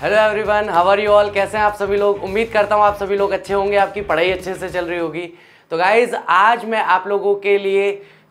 Hello everyone how are you all कैसे हैं आप सभी लोग उम्मीद करता हूँ आप सभी लोग अच्छे होंगे आपकी पढ़ाई अच्छे से चल रही होगी तो गाइज आज मैं आप लोगों के लिए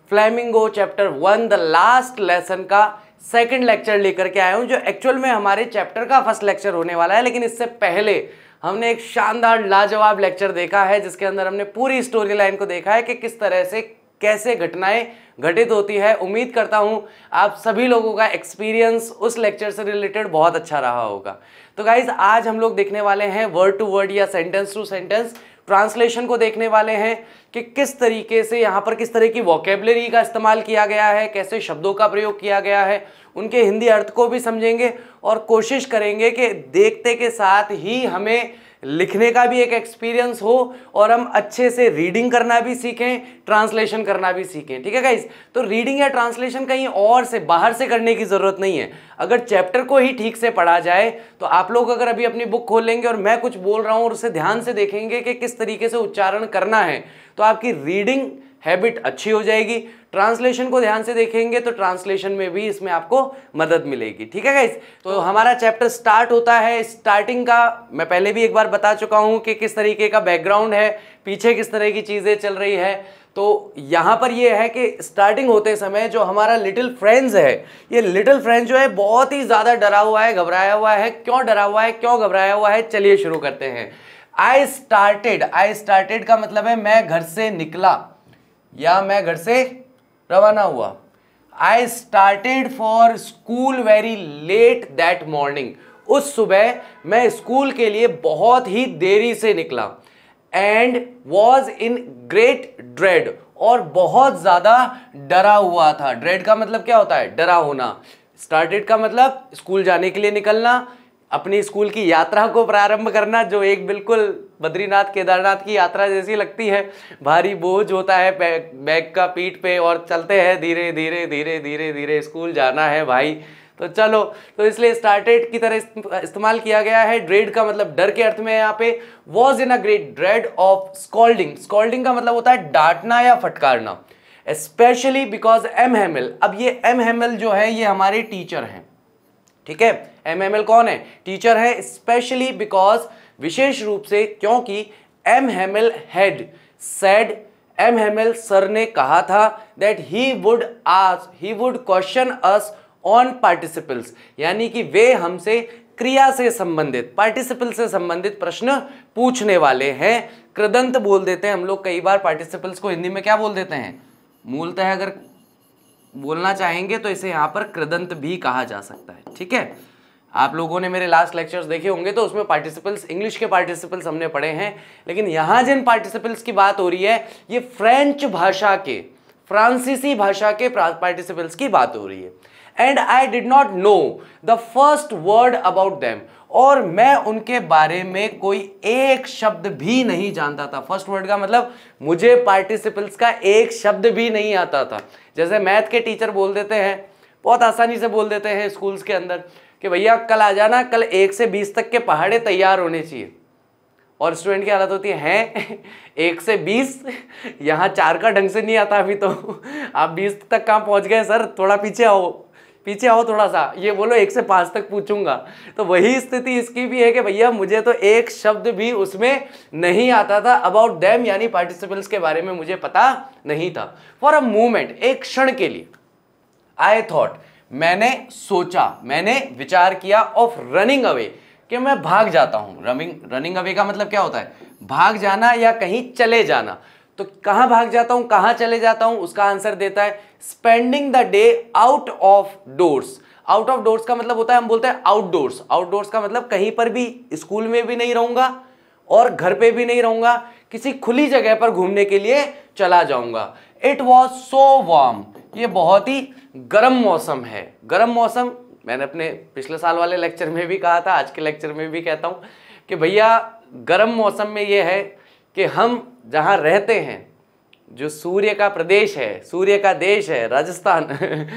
Flamingo chapter one the last lesson का सेकंड लेक्चर लेकर के आया हूँ जो एक्चुअल में हमारे चैप्टर का फर्स्ट लेक्चर होने वाला है लेकिन इससे पहले हमने एक शानदार लाजवाब लेक्चर देखा है जिसके अंदर हमने पूरी स्टोरी लाइन को देखा है कि किस तरह से कैसे घटनाएं घटित होती है उम्मीद करता हूँ आप सभी लोगों का एक्सपीरियंस उस लेक्चर से रिलेटेड बहुत अच्छा रहा होगा तो गाइज आज हम लोग देखने वाले हैं वर्ड टू वर्ड या सेंटेंस टू सेंटेंस ट्रांसलेशन को देखने वाले हैं कि किस तरीके से यहाँ पर किस तरह की वॉकेबलरी का इस्तेमाल किया गया है कैसे शब्दों का प्रयोग किया गया है उनके हिंदी अर्थ को भी समझेंगे और कोशिश करेंगे कि देखते के साथ ही हमें लिखने का भी एक एक्सपीरियंस हो और हम अच्छे से रीडिंग करना भी सीखें ट्रांसलेशन करना भी सीखें ठीक है गाइज तो रीडिंग या ट्रांसलेशन कहीं और से बाहर से करने की ज़रूरत नहीं है अगर चैप्टर को ही ठीक से पढ़ा जाए तो आप लोग अगर अभी अपनी बुक खोलेंगे और मैं कुछ बोल रहा हूँ और उसे ध्यान से देखेंगे कि किस तरीके से उच्चारण करना है तो आपकी रीडिंग हैबिट अच्छी हो जाएगी ट्रांसलेशन को ध्यान से देखेंगे तो ट्रांसलेशन में भी इसमें आपको मदद मिलेगी ठीक है गाइस तो, तो हमारा चैप्टर स्टार्ट होता है स्टार्टिंग का मैं पहले भी एक बार बता चुका हूँ कि किस तरीके का बैकग्राउंड है पीछे किस तरह की चीज़ें चल रही है तो यहाँ पर ये है कि स्टार्टिंग होते समय जो हमारा लिटिल फ्रेंड्स है ये लिटिल फ्रेंड्स जो है बहुत ही ज़्यादा डरा हुआ है घबराया हुआ है क्यों डरा हुआ है क्यों घबराया हुआ है चलिए शुरू करते हैं आई स्टार्टेड आई स्टार्टेड का मतलब है मैं घर से निकला या मैं घर से रवाना हुआ I started for school very late that morning उस सुबह मैं स्कूल के लिए बहुत ही देरी से निकला and was in great dread और बहुत ज़्यादा डरा हुआ था ड्रेड का मतलब क्या होता है डरा होना स्टार्टेड का मतलब स्कूल जाने के लिए निकलना अपनी स्कूल की यात्रा को प्रारंभ करना जो एक बिल्कुल बद्रीनाथ केदारनाथ की यात्रा जैसी लगती है भारी बोझ होता है बैग का पीठ पे और चलते हैं धीरे धीरे धीरे धीरे धीरे स्कूल जाना है भाई तो चलो तो इसलिए स्टार्टेड की तरह इस्तेमाल किया गया है ड्रेड का मतलब डर के अर्थ में यहाँ पे was in a great dread of scolding scolding का मतलब होता है डांटना या फटकारना स्पेशली बिकॉज एम हेमल अब ये एम हेमल जो है ये हमारे टीचर हैं ठीक है एमएमएल कौन है टीचर है स्पेशली बिकॉज विशेष रूप से क्योंकि M Hamel had said M sir ने कहा था दैट ही वुड आज ही would question us on participles यानी कि वे हमसे क्रिया से संबंधित पार्टिसिपल से संबंधित प्रश्न पूछने वाले हैं कृदंत बोल देते हैं हम लोग कई बार पार्टिसिपल्स को हिंदी में क्या बोल देते हैं मूलतः है अगर बोलना चाहेंगे तो इसे यहां पर कृदंत भी कहा जा सकता है ठीक है आप लोगों ने मेरे लास्ट लेक्चर्स देखे होंगे तो उसमें पार्टिसिपल्स इंग्लिश के पार्टिसिपल्स हमने पढ़े हैं लेकिन यहाँ जिन पार्टिसिपल्स की बात हो रही है ये फ्रेंच भाषा के फ्रांसीसी भाषा के पार्टिसिपल्स की बात हो रही है and I did not know the first word about them और मैं उनके बारे में कोई एक शब्द भी नहीं जानता था फर्स्ट वर्ड का मतलब मुझे पार्टिसिपल्स का एक शब्द भी नहीं आता था जैसे मैथ के टीचर बोल देते हैं बहुत आसानी से बोल देते हैं स्कूल्स के अंदर कि भैया कल आ जाना कल एक से बीस तक के पहाड़े तैयार होने चाहिए और स्टूडेंट की हालत होती है हैं एक से बीस यहाँ चार का ढंग से नहीं आता अभी तो आप बीस तक कहाँ पहुँच गए सर थोड़ा पीछे आओ पीछे आओ थोड़ा सा ये बोलो एक से पाँच तक पूछूंगा तो वही स्थिति इसकी भी है कि भैया मुझे तो एक शब्द भी उसमें नहीं आता था अबाउट डैम यानी पार्टिसिपेंट्स के बारे में मुझे पता नहीं था फॉर अ मूवमेंट एक क्षण के लिए आई थॉट मैंने सोचा मैंने विचार किया ऑफ रनिंग अवे कि मैं भाग जाता हूं रनिंग रनिंग अवे का मतलब क्या होता है भाग जाना या कहीं चले जाना तो कहाँ भाग जाता हूं कहाँ चले जाता हूँ उसका आंसर देता है spending the day out of doors out of doors का मतलब होता है हम बोलते हैं आउटडोर्स आउटडोर्स का मतलब कहीं पर भी स्कूल में भी नहीं रहूंगा और घर पे भी नहीं रहूँगा किसी खुली जगह पर घूमने के लिए चला जाऊंगा इट वॉज सो वार्म ये बहुत ही गर्म मौसम है गर्म मौसम मैंने अपने पिछले साल वाले लेक्चर में भी कहा था आज के लेक्चर में भी कहता हूँ कि भैया गर्म मौसम में ये है कि हम जहाँ रहते हैं जो सूर्य का प्रदेश है सूर्य का देश है राजस्थान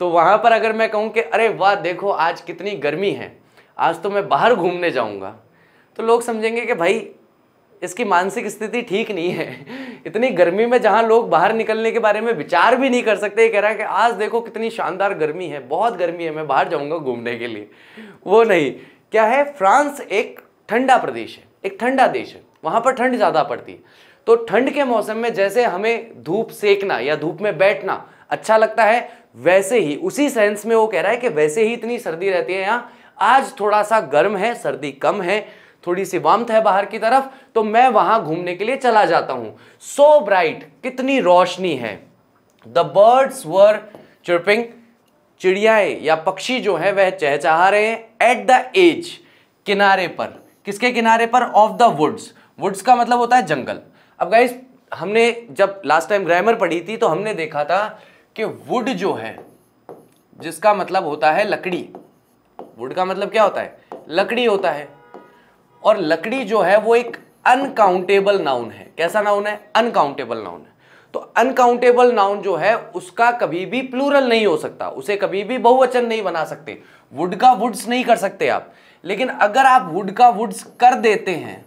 तो वहाँ पर अगर मैं कहूँ कि अरे वाह देखो आज कितनी गर्मी है आज तो मैं बाहर घूमने जाऊँगा तो लोग समझेंगे कि भाई इसकी मानसिक स्थिति ठीक नहीं है इतनी गर्मी में जहाँ लोग बाहर निकलने के बारे में विचार भी नहीं कर सकते कह रहा है कि आज देखो कितनी शानदार गर्मी है बहुत गर्मी है मैं बाहर जाऊँगा घूमने के लिए वो नहीं क्या है फ्रांस एक ठंडा प्रदेश है एक ठंडा देश है वहाँ पर ठंड ज़्यादा पड़ती है तो ठंड के मौसम में जैसे हमें धूप सेकना या धूप में बैठना अच्छा लगता है वैसे ही उसी सेंस में वो कह रहा है कि वैसे ही इतनी सर्दी रहती है यहाँ आज थोड़ा सा गर्म है सर्दी कम है थोड़ी सी वाम है बाहर की तरफ तो मैं वहां घूमने के लिए चला जाता हूं सो so ब्राइट कितनी रोशनी है द बर्ड्स वर चिरपिंग चिड़ियाएं या पक्षी जो है वह चहचहा रहे हैं एट द एज किनारे पर किसके किनारे पर ऑफ द वुड्स वुड्स का मतलब होता है जंगल अब गाइज हमने जब लास्ट टाइम ग्रामर पढ़ी थी तो हमने देखा था कि वुड जो है जिसका मतलब होता है लकड़ी वुड का मतलब क्या होता है लकड़ी होता है और लकड़ी जो है वो एक अनकाउंटेबल नाउन है कैसा नाउन है अनकाउंटेबल नाउन है तो अनकाउंटेबल नाउन जो है उसका कभी भी प्लूरल नहीं हो सकता उसे कभी भी बहुवचन नहीं बना सकते वुड का वुड्स नहीं कर सकते आप लेकिन अगर आप वुड का वुड्स कर देते हैं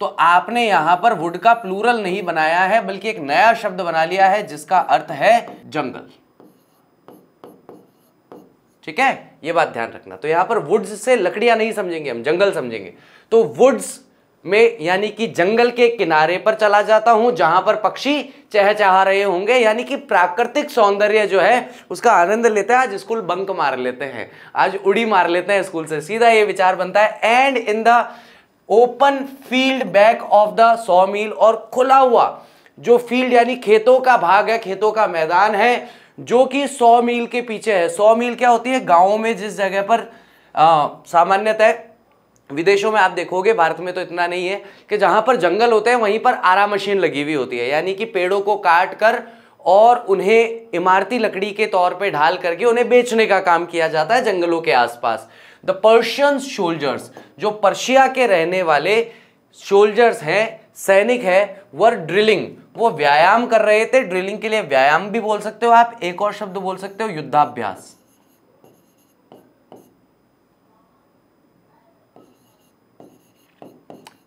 तो आपने यहां पर वुड का प्लूरल नहीं बनाया है बल्कि एक नया शब्द बना लिया है जिसका अर्थ है जंगल ठीक है ये बात ध्यान रखना तो यहाँ पर वुड्स से लकड़ियां नहीं समझेंगे हम जंगल समझेंगे तो वुड्स में यानी कि जंगल के किनारे पर चला जाता हूं जहां पर पक्षी चहचहा रहे होंगे यानी कि प्राकृतिक सौंदर्य जो है उसका आनंद लेते हैं आज स्कूल बंक मार लेते हैं आज उड़ी मार लेते हैं स्कूल से सीधा ये विचार बनता है and in the open field back of the saw mill और खुला हुआ जो फील्ड यानी खेतों का भाग है खेतों का मैदान है जो कि 100 मील के पीछे है 100 मील क्या होती है गांवों में जिस जगह पर सामान्यतः विदेशों में आप देखोगे भारत में तो इतना नहीं है कि जहां पर जंगल होते हैं वहीं पर आरा मशीन लगी हुई होती है यानी कि पेड़ों को काट कर और उन्हें इमारती लकड़ी के तौर पर ढाल करके उन्हें बेचने का काम किया जाता है जंगलों के आसपास द पर्शियन शोल्जर्स जो पर्शिया के रहने वाले शोल्जर्स हैं सैनिक है वर ड्रिलिंग वो व्यायाम कर रहे थे ड्रिलिंग के लिए व्यायाम भी बोल सकते हो आप एक और शब्द बोल सकते हो युद्धाभ्यास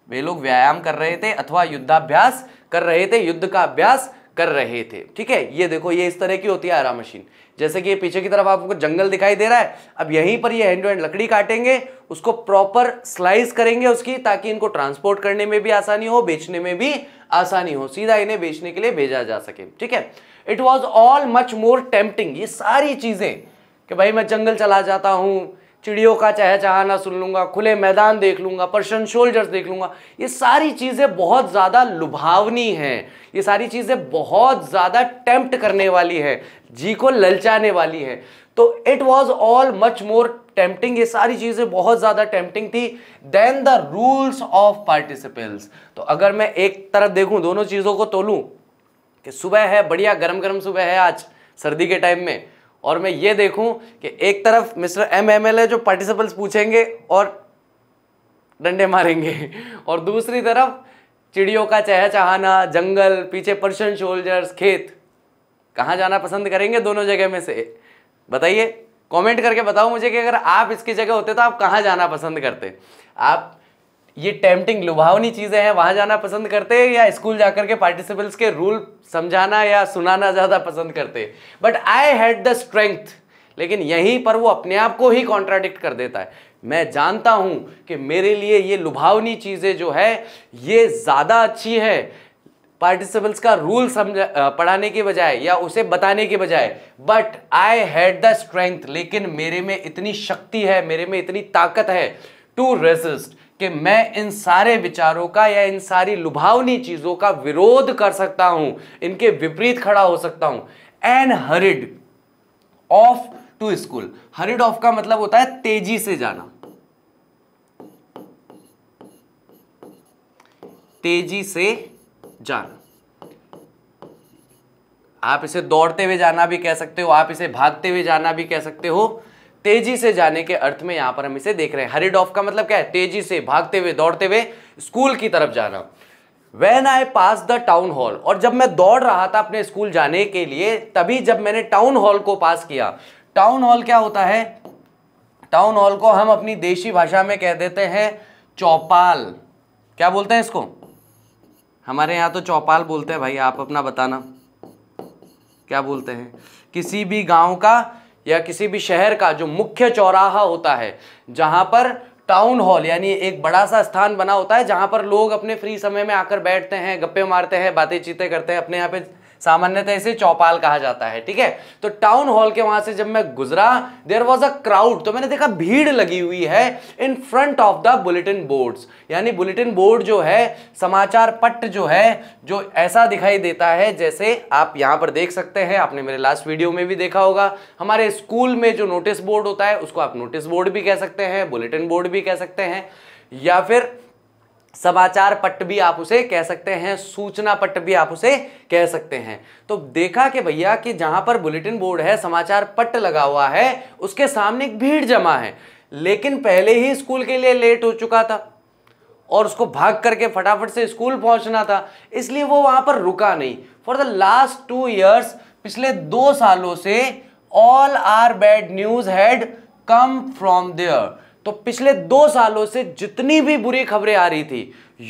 वे लोग व्यायाम कर रहे थे अथवा युद्धाभ्यास कर रहे थे युद्ध का अभ्यास कर रहे थे ठीक है ये देखो ये इस तरह की होती है आरा मशीन जैसे कि ये पीछे की तरफ आपको जंगल दिखाई दे रहा है अब यहीं पर ये हैंड टू हैंड लकड़ी काटेंगे उसको प्रॉपर स्लाइस करेंगे उसकी ताकि इनको ट्रांसपोर्ट करने में भी आसानी हो बेचने में भी आसानी हो सीधा इन्हें बेचने के लिए भेजा जा सके ठीक है it was all much more tempting ये सारी चीज़ें कि भाई मैं जंगल चला जाता हूँ चिड़ियों का चहचहाना सुन लूँगा खुले मैदान देख लूँगा पर्शन शोल्डर्स देख लूंगा ये सारी चीज़ें बहुत ज़्यादा लुभावनी हैं ये सारी चीज़ें बहुत ज़्यादा टेम्प्ट करने वाली है जी को ललचाने वाली है तो it was all much more tempting ये सारी चीज़ें बहुत ज़्यादा टेम्पटिंग थी then the rules of participles तो अगर मैं एक तरफ देखूँ दोनों चीज़ों को तोलूँ कि सुबह है बढ़िया गर्म गर्म सुबह है आज सर्दी के टाइम में और मैं ये देखूं कि एक तरफ मिस्टर एम एम एल है जो पार्टिसिपल्स पूछेंगे और डंडे मारेंगे और दूसरी तरफ चिड़ियों का चहचहाना जंगल पीछे पर्शियन शोल्जर्स खेत कहाँ जाना पसंद करेंगे दोनों जगह में से बताइए कमेंट करके बताओ मुझे कि अगर आप इसकी जगह होते तो आप कहाँ जाना पसंद करते आप ये टेम्पटिंग लुभावनी चीज़ें हैं वहाँ जाना पसंद करते हैं या स्कूल जाकर के पार्टिसिपेंट्स के रूल समझाना या सुनाना ज़्यादा पसंद करते but I had the strength लेकिन यहीं पर वो अपने आप को ही कॉन्ट्राडिक्ट कर देता है मैं जानता हूँ कि मेरे लिए ये लुभावनी चीज़ें जो है ये ज़्यादा अच्छी है पार्टिसिपल्स का रूल समझ पढ़ाने के बजाय या उसे बताने के बजाय but I had the strength लेकिन मेरे में इतनी शक्ति है मेरे में इतनी ताकत है टू रेजिस्ट कि मैं इन सारे विचारों का या इन सारी लुभावनी चीज़ों का विरोध कर सकता हूं इनके विपरीत खड़ा हो सकता हूं an hurried off to school hurried off का मतलब होता है तेजी से जाना तेजी से जाना आप इसे दौड़ते हुए जाना भी कह सकते हो आप इसे भागते हुए जाना भी कह सकते हो तेजी से जाने के अर्थ में यहां पर हम इसे देख रहे हैं हरिड ऑफ का मतलब क्या है तेजी से भागते हुए दौड़ते हुए स्कूल की तरफ जाना when I pass the town hall और जब मैं दौड़ रहा था अपने स्कूल जाने के लिए तभी जब मैंने टाउन हॉल को पास किया टाउन हॉल क्या होता है टाउन हॉल को हम अपनी देशी भाषा में कह देते हैं चौपाल क्या बोलते हैं इसको हमारे यहाँ तो चौपाल बोलते हैं भाई आप अपना बताना क्या बोलते हैं किसी भी गांव का या किसी भी शहर का जो मुख्य चौराहा होता है जहाँ पर टाउन हॉल यानी एक बड़ा सा स्थान बना होता है जहाँ पर लोग अपने फ्री समय में आकर बैठते हैं गप्पे मारते हैं बातें चीतें करते हैं अपने यहाँ पे सामान्यतः इसे चौपाल कहा जाता है ठीक है तो टाउन हॉल के वहां से जब मैं गुजरा देर वॉज अ क्राउड तो मैंने देखा भीड़ लगी हुई है in front of the bulletin boards यानी बुलेटिन बोर्ड जो है समाचार पट्ट जो है जो ऐसा दिखाई देता है जैसे आप यहां पर देख सकते हैं आपने मेरे लास्ट वीडियो में भी देखा होगा हमारे स्कूल में जो नोटिस बोर्ड होता है उसको आप नोटिस बोर्ड भी कह सकते हैं बुलेटिन बोर्ड भी कह सकते हैं या फिर समाचार पट्ट भी आप उसे कह सकते हैं सूचना पट्ट भी आप उसे कह सकते हैं तो देखा कि भैया कि जहां पर बुलेटिन बोर्ड है समाचार पट्ट लगा हुआ है उसके सामने एक भीड़ जमा है लेकिन पहले ही स्कूल के लिए लेट हो चुका था और उसको भाग करके फटाफट से स्कूल पहुंचना था इसलिए वो वहां पर रुका नहीं for the last two years पिछले दो सालों से all our bad news had come from there तो पिछले दो सालों से जितनी भी बुरी खबरें आ रही थी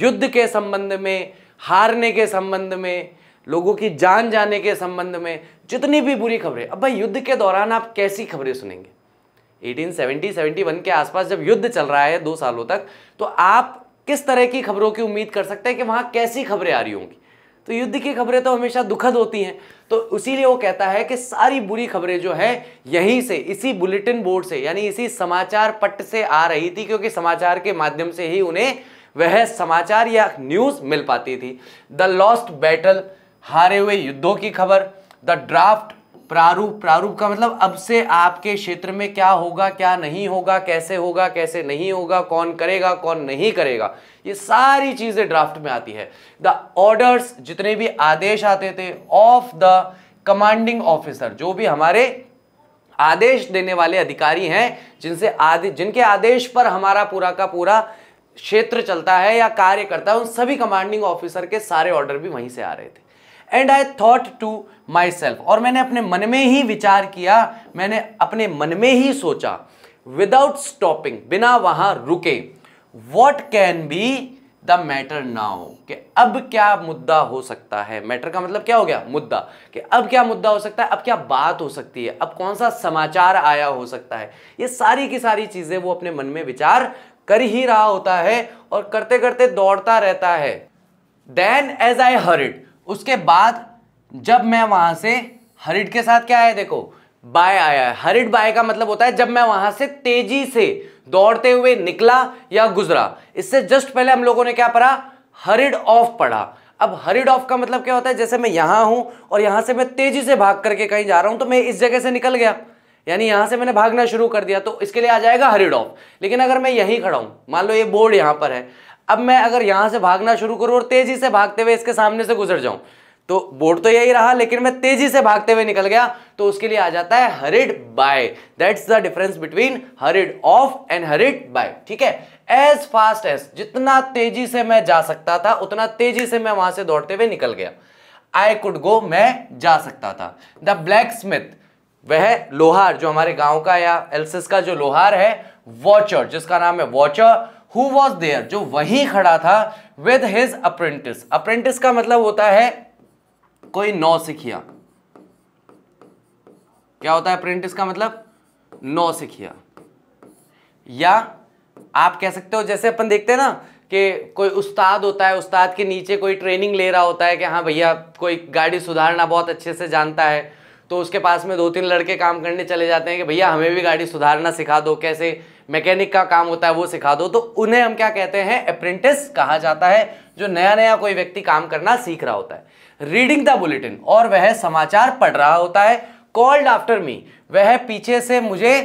युद्ध के संबंध में हारने के संबंध में लोगों की जान जाने के संबंध में जितनी भी बुरी खबरें अब भाई युद्ध के दौरान आप कैसी खबरें सुनेंगे 1870 71 के आसपास जब युद्ध चल रहा है दो सालों तक तो आप किस तरह की खबरों की उम्मीद कर सकते हैं कि वहाँ कैसी खबरें आ रही होंगी तो युद्ध की खबरें तो हमेशा दुखद होती हैं तो उसीलिए वो कहता है कि सारी बुरी खबरें जो है यहीं से इसी बुलेटिन बोर्ड से यानी इसी समाचार पट्ट से आ रही थी क्योंकि समाचार के माध्यम से ही उन्हें वह समाचार या न्यूज़ मिल पाती थी द लॉस्ट बैटल हारे हुए युद्धों की खबर द ड्राफ्ट प्रारूप प्रारूप का मतलब अब से आपके क्षेत्र में क्या होगा क्या नहीं होगा कैसे होगा कैसे नहीं होगा कौन करेगा कौन नहीं करेगा ये सारी चीज़ें ड्राफ्ट में आती है द ऑर्डर्स जितने भी आदेश आते थे ऑफ द कमांडिंग ऑफिसर जो भी हमारे आदेश देने वाले अधिकारी हैं जिनसे आदि जिनके आदेश पर हमारा पूरा का पूरा क्षेत्र चलता है या कार्य करता है उन सभी कमांडिंग ऑफिसर के सारे ऑर्डर भी वहीं से आ रहे थे and I thought to myself और मैंने अपने मन में ही विचार किया मैंने अपने मन में ही सोचा विदाउट स्टॉपिंग बिना वहां रुके what can be the matter now कि अब क्या मुद्दा हो सकता है मैटर का मतलब क्या हो गया मुद्दा कि अब क्या मुद्दा हो सकता है अब क्या बात हो सकती है अब कौन सा समाचार आया हो सकता है ये सारी की सारी चीज़ें वो अपने मन में विचार कर ही रहा होता है और करते करते दौड़ता रहता है देन एज आई हर्ड उसके बाद जब मैं वहां से हरिड के साथ क्या आया देखो बाय आया है हरिड बाय का मतलब होता है जब मैं वहां से तेजी से दौड़ते हुए निकला या गुजरा इससे जस्ट पहले हम लोगों ने क्या पढ़ा हरिड ऑफ पढ़ा अब हरिड ऑफ का मतलब क्या होता है जैसे मैं यहां हूं और यहां से मैं तेजी से भाग करके कहीं जा रहा हूं तो मैं इस जगह से निकल गया यानी यहां से मैंने भागना शुरू कर दिया तो इसके लिए आ जाएगा हरिड ऑफ लेकिन अगर मैं यहीं खड़ा हूं मान लो ये बोर्ड यहां पर है अब मैं अगर यहां से भागना शुरू करूं और तेज़ी से भागते हुए इसके सामने से गुजर जाऊं तो बोर्ड तो यही रहा लेकिन मैं तेजी से भागते हुए निकल गया तो उसके लिए आ जाता है hurried by that's the difference between hurried off and hurried by ठीक है एज फास्ट एज जितना तेजी से मैं जा सकता था उतना तेजी से मैं वहां से दौड़ते हुए निकल गया आई कुड गो मैं जा सकता था द ब्लैक स्मिथ वह लोहार जो हमारे गांव का या एल्सिस का जो लोहार है वॉचर जिसका नाम है वॉचर हु वॉज देयर जो वही खड़ा था विद हिज अप्रेंटिस अप्रेंटिस का मतलब होता है कोई नौ सिखिया क्या होता है अप्रेंटिस का मतलब नौ सिखिया या आप कह सकते हो जैसे अपन देखते हैं ना कि कोई उस्ताद होता है उस्ताद के नीचे कोई ट्रेनिंग ले रहा होता है कि हाँ भैया कोई गाड़ी सुधारना बहुत अच्छे से जानता है तो उसके पास में दो तीन लड़के काम करने चले जाते हैं कि भैया हमें भी गाड़ी सुधारना सिखा दो कैसे मैकेनिक का काम होता है वो सिखा दो तो उन्हें हम क्या कहते हैं अप्रेंटिस कहा जाता है जो नया नया कोई व्यक्ति काम करना सीख रहा होता है रीडिंग द बुलेटिन और वह समाचार पढ़ रहा होता है कॉल्ड आफ्टर मी वह पीछे से मुझे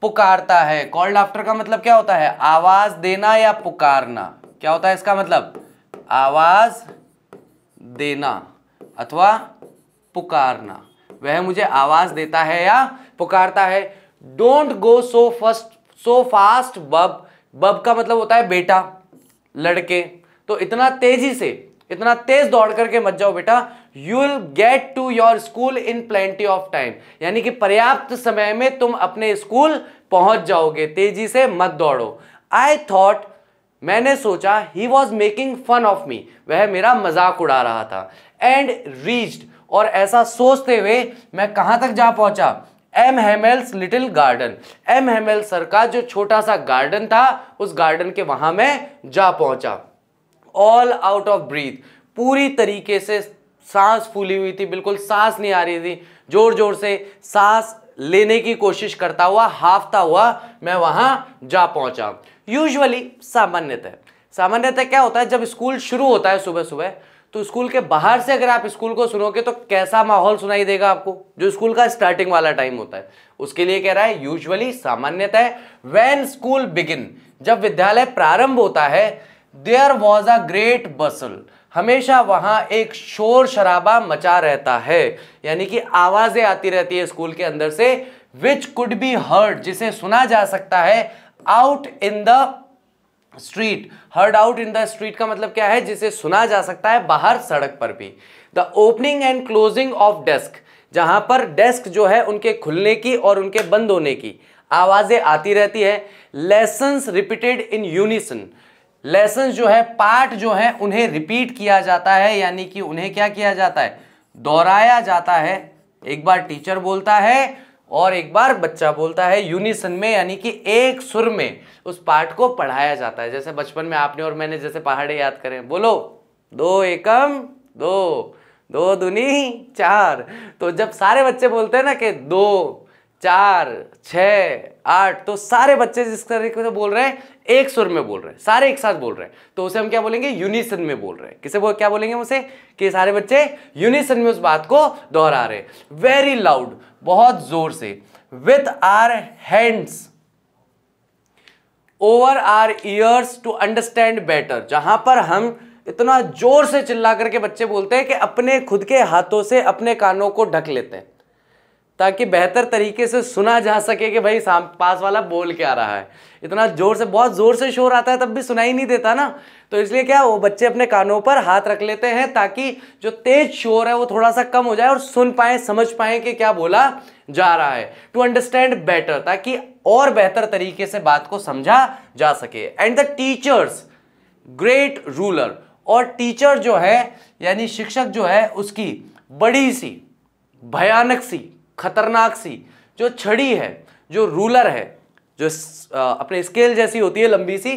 पुकारता है कॉल्ड आफ्टर का मतलब क्या होता है आवाज देना या पुकारना क्या होता है इसका मतलब आवाज देना अथवा पुकारना वह मुझे आवाज देता है या पुकारता है don't go so first so fast bub bub का मतलब होता है बेटा लड़के तो इतना तेजी से इतना तेज दौड़ करके मत जाओ बेटा you will get to your school in plenty of time यानी कि पर्याप्त समय में तुम अपने स्कूल पहुंच जाओगे तेजी से मत दौड़ो आई थॉट मैंने सोचा he was making fun of me वह मेरा मजाक उड़ा रहा था एंड रीच्ड और ऐसा सोचते हुए मैं कहां तक जा पहुंचा M Hamel's little garden M Hamel sir का जो छोटा सा गार्डन था उस गार्डन के वहां में जा पहुंचा ऑल आउट ऑफ ब्रीथ पूरी तरीके से सांस फूली हुई थी बिल्कुल सांस नहीं आ रही थी जोर जोर से सांस लेने की कोशिश करता हुआ हाफता हुआ मैं वहां जा पहुंचा यूजली सामान्यतः सामान्यतः क्या होता है जब स्कूल शुरू होता है सुबह सुबह तो स्कूल के बाहर से अगर आप स्कूल को सुनोगे तो कैसा माहौल सुनाई देगा आपको जो स्कूल का स्टार्टिंग वाला टाइम होता है उसके लिए कह रहा है यूजुअली सामान्यतः व्हेन स्कूल बिगिन जब विद्यालय प्रारंभ होता है there was a great bustle हमेशा वहां एक शोर शराबा मचा रहता है यानी कि आवाज़ें आती रहती है स्कूल के अंदर से विच कुड बी हर्ड जिसे सुना जा सकता है out in the street heard out in the street का मतलब क्या है जिसे सुना जा सकता है बाहर सड़क पर भी the opening and closing of desk जहां पर डेस्क जो है उनके खुलने की और उनके बंद होने की आवाजें आती रहती है lesson repeated in unison lesson जो है पार्ट जो है उन्हें रिपीट किया जाता है यानी कि उन्हें क्या किया जाता है दोहराया जाता है एक बार टीचर बोलता है और एक बार बच्चा बोलता है यूनिसन में यानी कि एक सुर में उस पाठ को पढ़ाया जाता है जैसे बचपन में आपने और मैंने जैसे पहाड़े याद करें बोलो दो एकम दो दो दुनी चार तो जब सारे बच्चे बोलते हैं ना कि दो चार छ आठ तो सारे बच्चे जिस तरीके से बोल रहे हैं एक सुर में बोल रहे हैं सारे एक साथ बोल रहे हैं तो उसे हम क्या बोलेंगे यूनिसन में बोल रहे हैं किसे बोल क्या बोलेंगे उसे कि सारे बच्चे यूनिसन में उस बात को दोहरा रहे हैं वेरी लाउड बहुत जोर से with our hands over our ears to understand better जहां पर हम इतना जोर से चिल्ला करके बच्चे बोलते हैं कि अपने खुद के हाथों से अपने कानों को ढक लेते हैं ताकि बेहतर तरीके से सुना जा सके कि भाई पास वाला बोल क्या रहा है इतना ज़ोर से बहुत ज़ोर से शोर आता है तब भी सुनाई नहीं देता ना तो इसलिए क्या वो बच्चे अपने कानों पर हाथ रख लेते हैं ताकि जो तेज शोर है वो थोड़ा सा कम हो जाए और सुन पाए समझ पाए कि क्या बोला जा रहा है टू अंडरस्टैंड बेटर ताकि और बेहतर तरीके से बात को समझा जा सके and the teacher's great ruler और टीचर जो है यानी शिक्षक जो है उसकी बड़ी सी भयानक सी खतरनाक सी जो छड़ी है जो रूलर है जो अपने स्केल जैसी होती है लंबी सी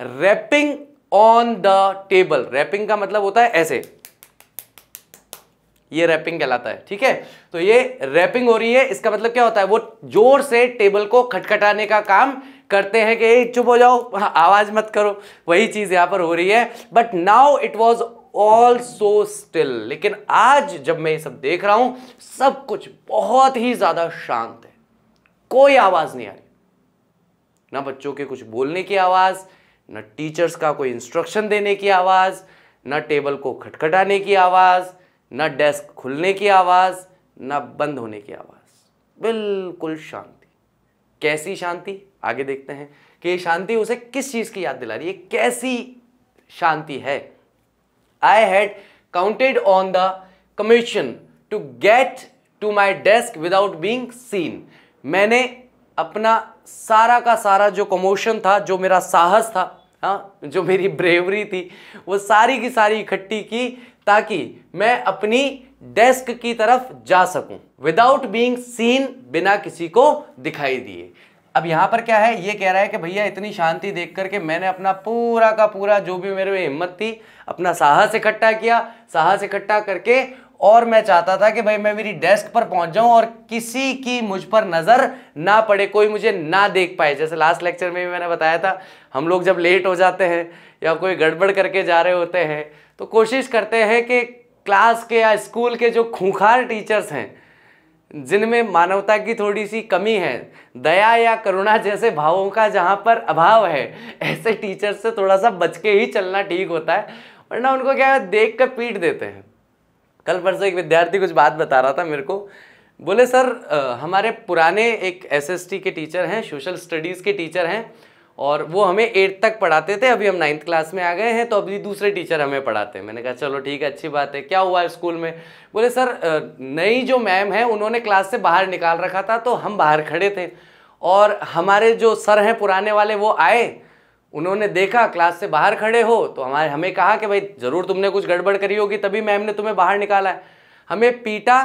rapping on the table rapping का मतलब होता है ऐसे ये रैपिंग कहलाता है ठीक है तो ये रैपिंग हो रही है इसका मतलब क्या होता है वो जोर से टेबल को खटखटाने का काम करते हैं कि चुप हो जाओ आवाज मत करो वही चीज यहां पर हो रही है but now it was all so still लेकिन आज जब मैं ये सब देख रहा हूं सब कुछ बहुत ही ज्यादा शांत है कोई आवाज नहीं आ रही ना बच्चों के कुछ बोलने की आवाज ना टीचर्स का कोई इंस्ट्रक्शन देने की आवाज ना टेबल को खटखटाने की आवाज ना डेस्क खुलने की आवाज ना बंद होने की आवाज बिल्कुल शांति कैसी शांति आगे देखते हैं कि ये शांति उसे किस चीज की याद दिला रही है कैसी शांति है I had counted on the commission to get to my desk without being seen मैंने अपना सारा का सारा जो कमोशन था जो मेरा साहस था हाँ जो मेरी ब्रेवरी थी वो सारी की सारी इकट्ठी की ताकि मैं अपनी डेस्क की तरफ जा सकूं विदाउट बीइंग सीन बिना किसी को दिखाई दिए अब यहाँ पर क्या है ये कह रहा है कि भैया इतनी शांति देख करके मैंने अपना पूरा का पूरा जो भी मेरे में हिम्मत थी अपना साहस इकट्ठा किया साहस इकट्ठा करके और मैं चाहता था कि भाई मैं मेरी डेस्क पर पहुंच जाऊं और किसी की मुझ पर नज़र ना पड़े कोई मुझे ना देख पाए जैसे लास्ट लेक्चर में भी मैंने बताया था हम लोग जब लेट हो जाते हैं या कोई गड़बड़ करके जा रहे होते हैं तो कोशिश करते हैं कि क्लास के या स्कूल के जो खूंखार टीचर्स हैं जिनमें मानवता की थोड़ी सी कमी है दया या करुणा जैसे भावों का जहाँ पर अभाव है ऐसे टीचर से थोड़ा सा बच के ही चलना ठीक होता है वरना उनको क्या है देख कर पीट देते हैं कल परसों एक विद्यार्थी कुछ बात बता रहा था मेरे को बोले सर आ, हमारे पुराने एक एसएसटी के टीचर हैं सोशल स्टडीज़ के टीचर हैं और वो हमें एट्थ तक पढ़ाते थे अभी हम नाइन्थ क्लास में आ गए हैं तो अभी दूसरे टीचर हमें पढ़ाते हैं मैंने कहा चलो ठीक है अच्छी बात है क्या हुआ स्कूल में बोले सर नई जो मैम है उन्होंने क्लास से बाहर निकाल रखा था तो हम बाहर खड़े थे और हमारे जो सर हैं पुराने वाले वो आए उन्होंने देखा क्लास से बाहर खड़े हो तो हमारे हमें कहा कि भाई ज़रूर तुमने कुछ गड़बड़ करी होगी तभी मैम ने तुम्हें बाहर निकाला है हमें पीटा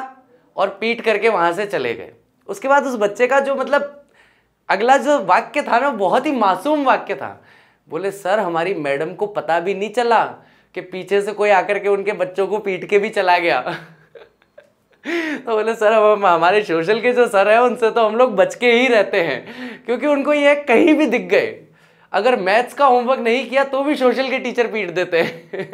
और पीट करके वहाँ से चले गए उसके बाद उस बच्चे का जो मतलब अगला जो वाक्य था ना बहुत ही मासूम वाक्य था बोले सर हमारी मैडम को पता भी नहीं चला कि पीछे से कोई आकर के उनके बच्चों को पीट के भी चला गया तो बोले सर हम हमारे सोशल के जो सर हैं उनसे तो हम लोग बच के ही रहते हैं क्योंकि उनको ये कहीं भी दिख गए अगर मैथ्स का होमवर्क नहीं किया तो भी सोशल के टीचर पीट देते हैं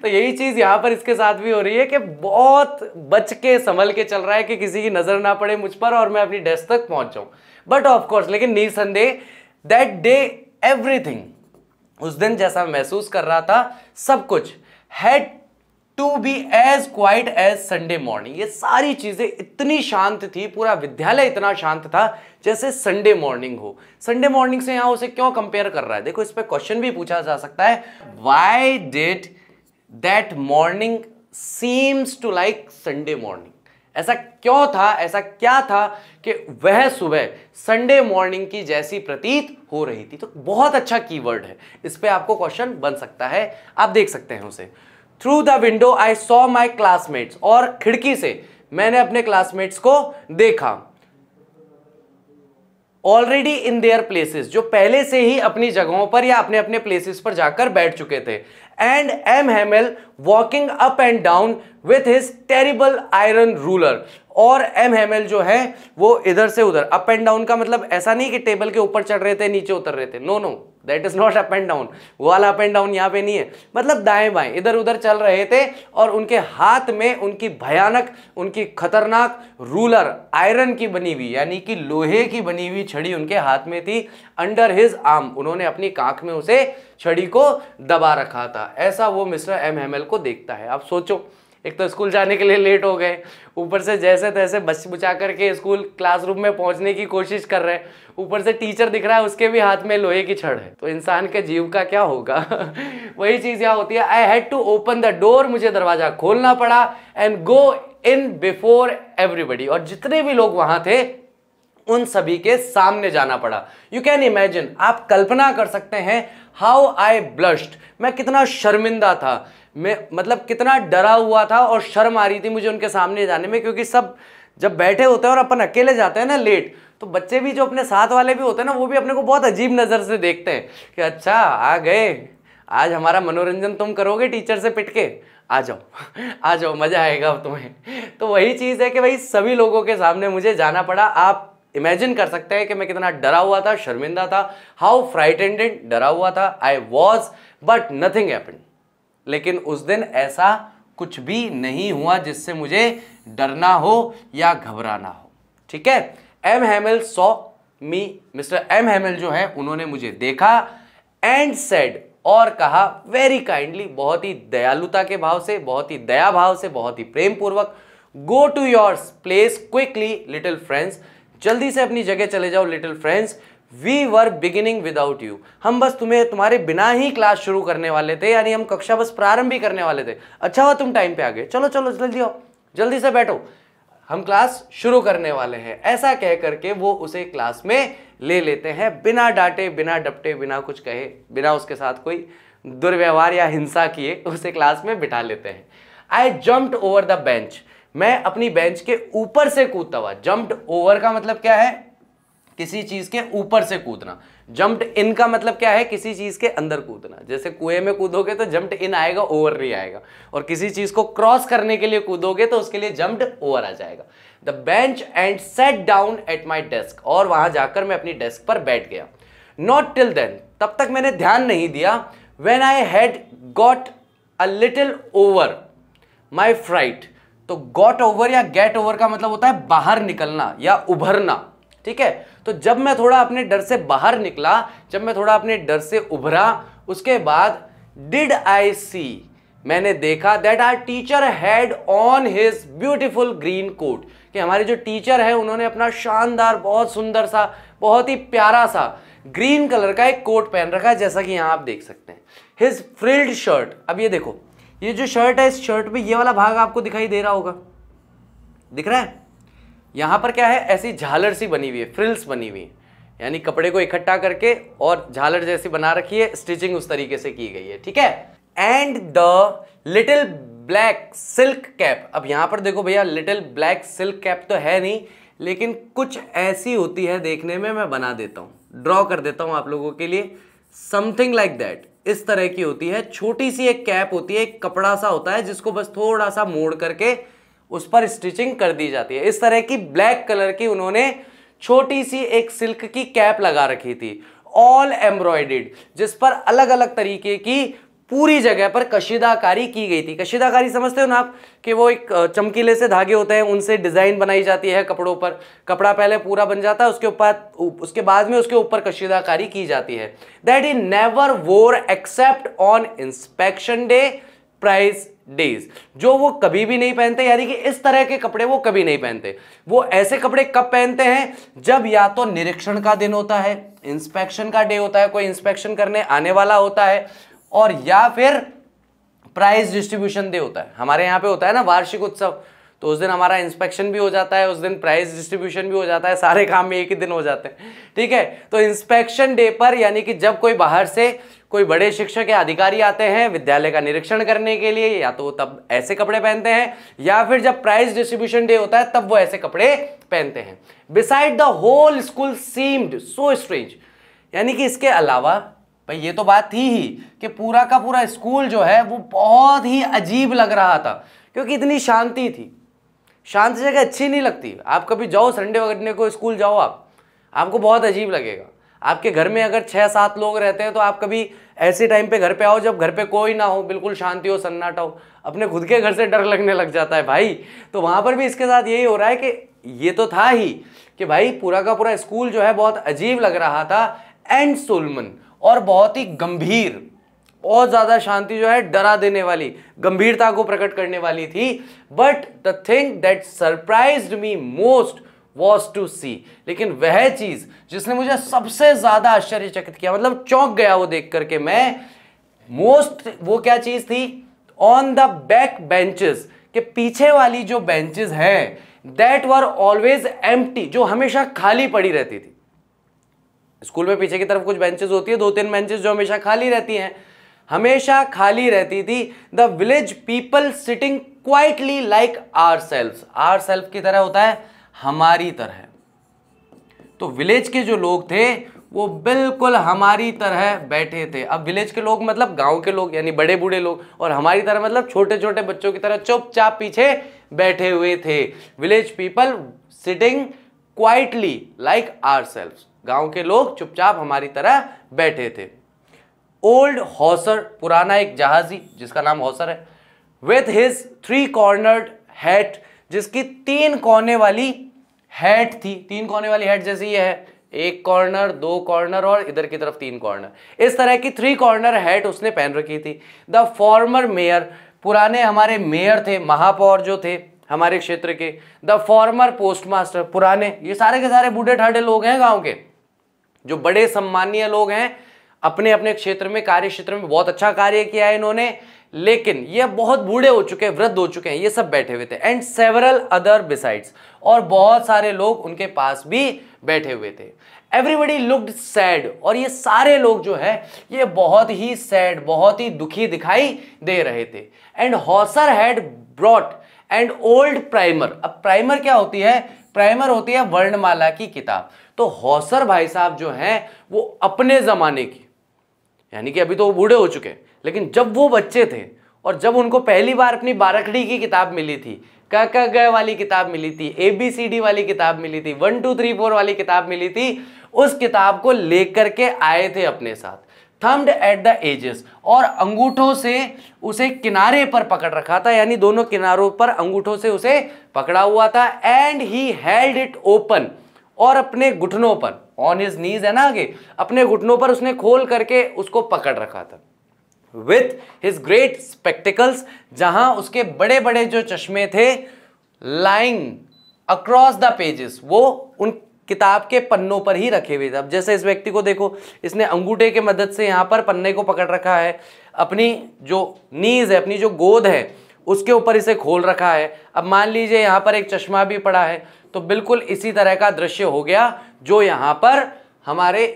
तो यही चीज़ यहाँ पर इसके साथ भी हो रही है कि बहुत बच के संभल के चल रहा है कि किसी की नज़र ना पड़े मुझ पर और मैं अपनी डेस्क तक पहुँच जाऊँ बट ऑफकोर्स लेकिन निसंदेह दैट डे एवरीथिंग उस दिन जैसा महसूस कर रहा था सब कुछ had to be as quiet as Sunday morning ये सारी चीज़ें इतनी शांत थी पूरा विद्यालय इतना शांत था जैसे संडे मॉर्निंग हो संडे मॉर्निंग से यहां उसे क्यों कंपेयर कर रहा है देखो इस पर क्वेश्चन भी पूछा जा सकता है why did that morning seems to like Sunday morning ऐसा क्यों था ऐसा क्या था कि वह सुबह संडे मॉर्निंग की जैसी प्रतीत हो रही थी तो बहुत अच्छा कीवर्ड है इस पर आपको क्वेश्चन बन सकता है आप देख सकते हैं उसे through the window I saw my classmates और खिड़की से मैंने अपने क्लासमेट्स को देखा ऑलरेडी इन देयर प्लेसेस जो पहले से ही अपनी जगहों पर या अपने अपने प्लेसेस पर जाकर बैठ चुके थे and M Hamel walking up and down with his terrible iron ruler और एम एल जो है वो इधर से उधर अप एंड डाउन का मतलब ऐसा नहीं कि टेबल के ऊपर चढ़ रहे थे नीचे उतर रहे थे no no that is not up and down वो वाला अप एंड डाउन यहाँ पे नहीं है मतलब दाएं बाएं इधर उधर चल रहे थे और उनके हाथ में उनकी भयानक उनकी खतरनाक रूलर आयरन की बनी हुई यानी कि लोहे की बनी हुई छड़ी उनके हाथ में थी अंडर हिज आर्म उन्होंने अपनी कांख में उसे छड़ी को दबा रखा था ऐसा वो मिस्टर एम एल को देखता है आप सोचो एक तो स्कूल जाने के लिए लेट हो गए ऊपर से जैसे तैसे बच बुचा करके स्कूल क्लासरूम में पहुंचने की कोशिश कर रहे हैं ऊपर से टीचर दिख रहा है उसके भी हाथ में लोहे की छड़ है तो इंसान के जीव का क्या होगा वही चीज़ यहाँ होती है I had to open the door मुझे दरवाज़ा खोलना पड़ा and go in before everybody और जितने भी लोग वहाँ थे उन सभी के सामने जाना पड़ा यू कैन इमेजिन आप कल्पना कर सकते हैं हाउ आई ब्लश्ड मैं कितना शर्मिंदा था मैं मतलब कितना डरा हुआ था और शर्म आ रही थी मुझे उनके सामने जाने में क्योंकि सब जब बैठे होते हैं और अपन अकेले जाते हैं ना लेट तो बच्चे भी जो अपने साथ वाले भी होते हैं ना वो भी अपने को बहुत अजीब नज़र से देखते हैं कि अच्छा आ गए आज हमारा मनोरंजन तुम करोगे टीचर से पिट के आ जाओ आ जाओ मज़ा आएगा अब तुम्हें तो वही चीज़ है कि भाई सभी लोगों के सामने मुझे जाना पड़ा आप इमेजिन कर सकते हैं कि मैं कितना डरा हुआ था शर्मिंदा था हाउ फ्राइटेंडेड डरा हुआ था I was but nothing happen लेकिन उस दिन ऐसा कुछ भी नहीं हुआ जिससे मुझे डरना हो या घबराना हो ठीक है M Hamel saw me mister M Hamel जो है उन्होंने मुझे देखा एंड सेड और कहा वेरी काइंडली बहुत ही दयालुता के भाव से बहुत ही दया भाव से बहुत ही प्रेम पूर्वक go to your place quickly little friends जल्दी से अपनी जगह चले जाओ little friends we were beginning without you हम बस तुम्हें तुम्हारे बिना ही क्लास शुरू करने वाले थे यानी हम कक्षा बस प्रारंभ ही करने वाले थे अच्छा हुआ तुम टाइम पे आ गए चलो चलो जल्दी आओ जल्दी से बैठो हम क्लास शुरू करने वाले हैं ऐसा कह करके वो उसे क्लास में ले लेते हैं बिना डांटे बिना डपटे बिना कुछ कहे बिना उसके साथ कोई दुर्व्यवहार या हिंसा किए उसे क्लास में बिठा लेते हैं I jumped over the bench मैं अपनी बेंच के ऊपर से कूदता हुआ जम्प्ड ओवर का मतलब क्या है किसी चीज के ऊपर से कूदना जम्प्ड इन का मतलब क्या है किसी चीज के अंदर कूदना जैसे कुएं में कूदोगे तो जम्प्ट इन आएगा ओवर नहीं आएगा और किसी चीज को क्रॉस करने के लिए कूदोगे तो उसके लिए जम्प्ट ओवर आ जाएगा the bench and set down at my desk और वहां जाकर मैं अपनी डेस्क पर बैठ गया नॉट टिल देन तब तक मैंने ध्यान नहीं दिया when I had got a little over my fright तो गॉट ओवर या गेट ओवर का मतलब होता है बाहर निकलना या उभरना ठीक है तो जब मैं थोड़ा अपने डर से बाहर निकला जब मैं थोड़ा अपने डर से उभरा उसके बाद डिड आई सी मैंने देखा that our teacher had on his beautiful green coat कि हमारे जो टीचर है उन्होंने अपना शानदार बहुत सुंदर सा बहुत ही प्यारा सा ग्रीन कलर का एक कोट पहन रखा है जैसा कि यहाँ आप देख सकते हैं हिज फ्रिल्ड शर्ट अब ये देखो ये जो शर्ट है इस शर्ट में ये वाला भाग आपको दिखाई दे रहा होगा दिख रहा है यहाँ पर क्या है ऐसी झालर सी बनी हुई है फ्रिल्स बनी हुई है यानी कपड़े को इकट्ठा करके और झालर जैसी बना रखी है स्टिचिंग उस तरीके से की गई है ठीक है and the little black silk cap अब यहाँ पर देखो भैया लिटिल ब्लैक सिल्क कैप तो है नहीं लेकिन कुछ ऐसी होती है देखने में मैं बना देता हूँ ड्रॉ कर देता हूँ आप लोगों के लिए समथिंग लाइक दैट इस तरह की होती है छोटी सी एक कैप होती है एक कपड़ा सा होता है जिसको बस थोड़ा सा मोड़ करके उस पर स्टिचिंग कर दी जाती है इस तरह की ब्लैक कलर की उन्होंने छोटी सी एक सिल्क की कैप लगा रखी थी ऑल एम्ब्रॉयडेड जिस पर अलग अलग तरीके की पूरी जगह पर कशीदाकारी की गई थी कशीदाकारी समझते हो ना आप कि वो एक चमकीले से धागे होते हैं उनसे डिज़ाइन बनाई जाती है कपड़ों पर कपड़ा पहले पूरा बन जाता है उसके ऊपर उसके बाद में उसके ऊपर कशीदाकारी की जाती है that is never wore except on inspection day prize days जो वो कभी भी नहीं पहनते यानी कि इस तरह के कपड़े वो कभी नहीं पहनते वो ऐसे कपड़े कब पहनते हैं जब या तो निरीक्षण का दिन होता है इंस्पेक्शन का डे होता है कोई इंस्पेक्शन करने आने वाला होता है और या फिर प्राइस डिस्ट्रीब्यूशन डे होता है हमारे यहाँ पे होता है ना वार्षिक उत्सव तो उस दिन हमारा इंस्पेक्शन भी हो जाता है उस दिन प्राइस डिस्ट्रीब्यूशन भी हो जाता है सारे काम में एक ही दिन हो जाते हैं ठीक है तो इंस्पेक्शन डे पर यानी कि जब कोई बाहर से कोई बड़े शिक्षक या अधिकारी आते हैं विद्यालय का निरीक्षण करने के लिए या तो तब ऐसे कपड़े पहनते हैं या फिर जब प्राइज डिस्ट्रीब्यूशन डे होता है तब वो ऐसे कपड़े पहनते हैं beside the whole school seemed so strange यानी कि इसके अलावा भाई ये तो बात थी ही कि पूरा का पूरा स्कूल जो है वो बहुत ही अजीब लग रहा था क्योंकि इतनी शांति थी शांति जगह अच्छी नहीं लगती आप कभी जाओ संडे वगैरह को स्कूल जाओ आप आपको बहुत अजीब लगेगा आपके घर में अगर छः सात लोग रहते हैं तो आप कभी ऐसे टाइम पे घर पे आओ जब घर पे कोई ना हो बिल्कुल शांति हो सन्नाटा हो अपने खुद के घर से डर लगने लग जाता है भाई तो वहाँ पर भी इसके साथ यही हो रहा है कि ये तो था ही कि भाई पूरा का पूरा स्कूल जो है बहुत अजीब लग रहा था एंड सुलमन और बहुत ही गंभीर बहुत ज़्यादा शांति जो है डरा देने वाली गंभीरता को प्रकट करने वाली थी but the thing that surprise me most was to see लेकिन वह चीज जिसने मुझे सबसे ज्यादा आश्चर्यचकित किया मतलब चौंक गया वो देख करके मैं मोस्ट वो क्या चीज थी ऑन द बैक बेंचेस के पीछे वाली जो बेंचेस हैं दैट वर ऑलवेज एम जो हमेशा खाली पड़ी रहती थी स्कूल में पीछे की तरफ कुछ बेंचेस होती है दो तीन बेंचेस जो हमेशा खाली रहती हैं हमेशा खाली रहती थी the village people sitting quietly like our self our self की तरह होता है हमारी तरह तो विलेज के जो लोग थे वो बिल्कुल हमारी तरह बैठे थे अब विलेज के लोग मतलब गांव के लोग यानी बड़े बूढ़े लोग और हमारी तरह मतलब छोटे छोटे बच्चों की तरह चुपचाप पीछे बैठे हुए थे village people sitting quietly like our गांव के लोग चुपचाप हमारी तरह बैठे थे ओल्ड हॉसर पुराना एक जहाजी जिसका नाम हॉसर है with his three cornered hat जिसकी तीन कोने वाली हेड थी तीन कोने वाली हेड जैसे ये है एक कॉर्नर दो कॉर्नर और इधर की तरफ तीन कॉर्नर इस तरह की थ्री कॉर्नर हेड उसने पहन रखी थी द फॉर्मर मेयर पुराने हमारे मेयर थे महापौर जो थे हमारे क्षेत्र के द फॉर्मर पोस्टमास्टर पुराने ये सारे के सारे बूढ़े ठाडे लोग हैं गांव के जो बड़े सम्मानीय लोग हैं अपने अपने क्षेत्र में कार्य क्षेत्र में बहुत अच्छा कार्य किया है इन्होंने लेकिन ये बहुत बूढ़े हो चुके हैं वृद्ध हो चुके हैं ये सब बैठे हुए थे एंड सेवरल अदर बिसाइड्स और बहुत सारे लोग उनके पास भी बैठे हुए थे एवरीबडी लुकड सैड और ये सारे लोग जो है ये बहुत ही सैड बहुत ही दुखी दिखाई दे रहे थे and Hauser had brought and old primer अब प्राइमर क्या होती है प्राइमर होती है वर्णमाला की किताब तो हौसर भाई साहब जो हैं वो अपने ज़माने की यानी कि अभी तो वो बूढ़े हो चुके हैं लेकिन जब वो बच्चे थे और जब उनको पहली बार अपनी बारकड़ी की किताब मिली थी क क ग वाली किताब मिली थी ए बी सी डी वाली किताब मिली थी वन टू थ्री फोर वाली किताब मिली थी उस किताब को लेकर के आए थे अपने साथ थम्ड एट द एजेस और अंगूठों से उसे किनारे पर पकड़ रखा था यानी दोनों किनारों पर अंगूठों से उसे पकड़ा हुआ था and he held it open और अपने घुटनों पर ऑन हिज नीज है ना आगे अपने घुटनों पर उसने खोल करके उसको पकड़ रखा था विथ हिज ग्रेट स्पेक्टिकल्स जहां उसके बड़े बड़े जो चश्मे थे लाइंग अक्रॉस द पेजेस वो उन किताब के पन्नों पर ही रखे हुए थे अब जैसे इस व्यक्ति को देखो इसने अंगूठे के मदद से यहाँ पर पन्ने को पकड़ रखा है अपनी जो नीज है अपनी जो गोद है उसके ऊपर इसे खोल रखा है अब मान लीजिए यहाँ पर एक चश्मा भी पड़ा है तो बिल्कुल इसी तरह का दृश्य हो गया जो यहाँ पर हमारे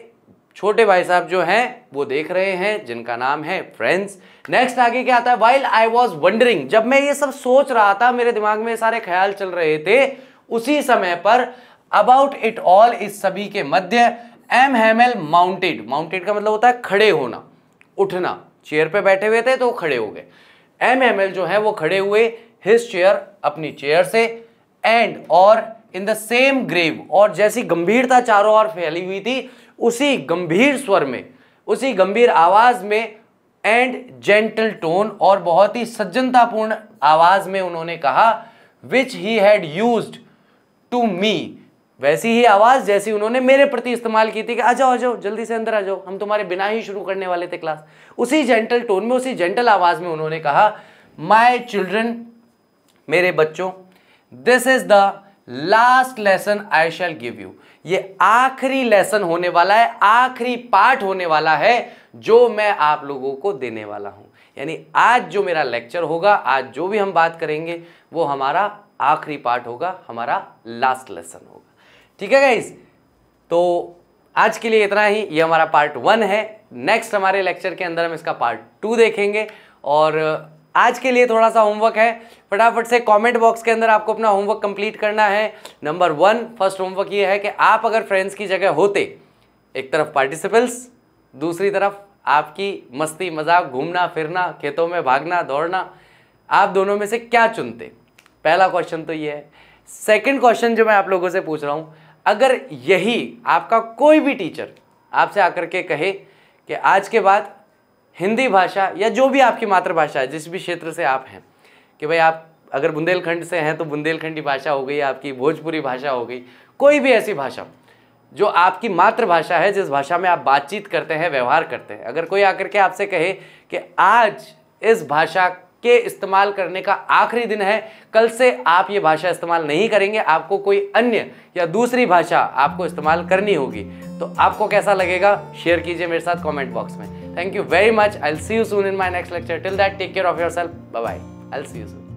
छोटे भाई साहब जो हैं वो देख रहे हैं जिनका नाम है फ्रेंड्स नेक्स्ट आगे क्या आता है वाइल आई वॉज वंडरिंग जब मैं ये सब सोच रहा था मेरे दिमाग में सारे ख्याल चल रहे थे उसी समय पर अबाउट इट ऑल इस सभी के मध्य एम एल माउंटेड माउंटेड का मतलब होता है खड़े होना उठना चेयर पे बैठे हुए थे तो खड़े हो गए एम एल जो है वो खड़े हुए हिज चेयर अपनी चेयर से एंड और इन द सेम ग्रेव और जैसी गंभीरता चारों ओर फैली हुई थी उसी गंभीर स्वर में उसी गंभीर आवाज़ में एंड जेंटल टोन और बहुत ही सज्जनतापूर्ण आवाज़ में उन्होंने कहा which he had use to me वैसी ही आवाज़ जैसी उन्होंने मेरे प्रति इस्तेमाल की थी कि आ जाओ आ जाओ जल्दी से अंदर आ जाओ हम तुम्हारे बिना ही शुरू करने वाले थे क्लास उसी जेंटल टोन में उसी जेंटल आवाज़ में उन्होंने कहा माई चिल्ड्रन मेरे बच्चों this is the last lesson I shall give you ये आखिरी लेसन होने वाला है आखिरी पार्ट होने वाला है जो मैं आप लोगों को देने वाला हूं यानी आज जो मेरा लेक्चर होगा आज जो भी हम बात करेंगे वो हमारा आखिरी पार्ट होगा हमारा लास्ट लेसन होगा ठीक है गाइज तो आज के लिए इतना ही ये हमारा पार्ट वन है नेक्स्ट हमारे लेक्चर के अंदर हम इसका पार्ट टू देखेंगे और आज के लिए थोड़ा सा होमवर्क है फटाफट से कमेंट बॉक्स के अंदर आपको अपना होमवर्क कंप्लीट करना है नंबर वन फर्स्ट होमवर्क ये है कि आप अगर फ्रेंड्स की जगह होते एक तरफ पार्टिसिपल्स दूसरी तरफ आपकी मस्ती मजाक घूमना फिरना खेतों में भागना दौड़ना आप दोनों में से क्या चुनते पहला क्वेश्चन तो ये है सेकेंड क्वेश्चन जो मैं आप लोगों से पूछ रहा हूँ अगर यही आपका कोई भी टीचर आपसे आकर के कहे कि आज के बाद हिंदी भाषा या जो भी आपकी मातृभाषा है जिस भी क्षेत्र से आप हैं कि भाई आप अगर बुंदेलखंड से हैं तो बुंदेलखंडी भाषा हो गई आपकी भोजपुरी भाषा हो गई कोई भी ऐसी भाषा जो आपकी मातृभाषा है जिस भाषा में आप बातचीत करते हैं व्यवहार करते हैं अगर कोई आकर के आपसे कहे कि आज इस भाषा के इस्तेमाल करने का आखिरी दिन है कल से आप ये भाषा इस्तेमाल नहीं करेंगे आपको कोई अन्य या दूसरी भाषा आपको इस्तेमाल करनी होगी तो आपको कैसा लगेगा शेयर कीजिए मेरे साथ कमेंट बॉक्स में thank you very much I see you soon in my next lecture till that take care of yourself bye als Jesus.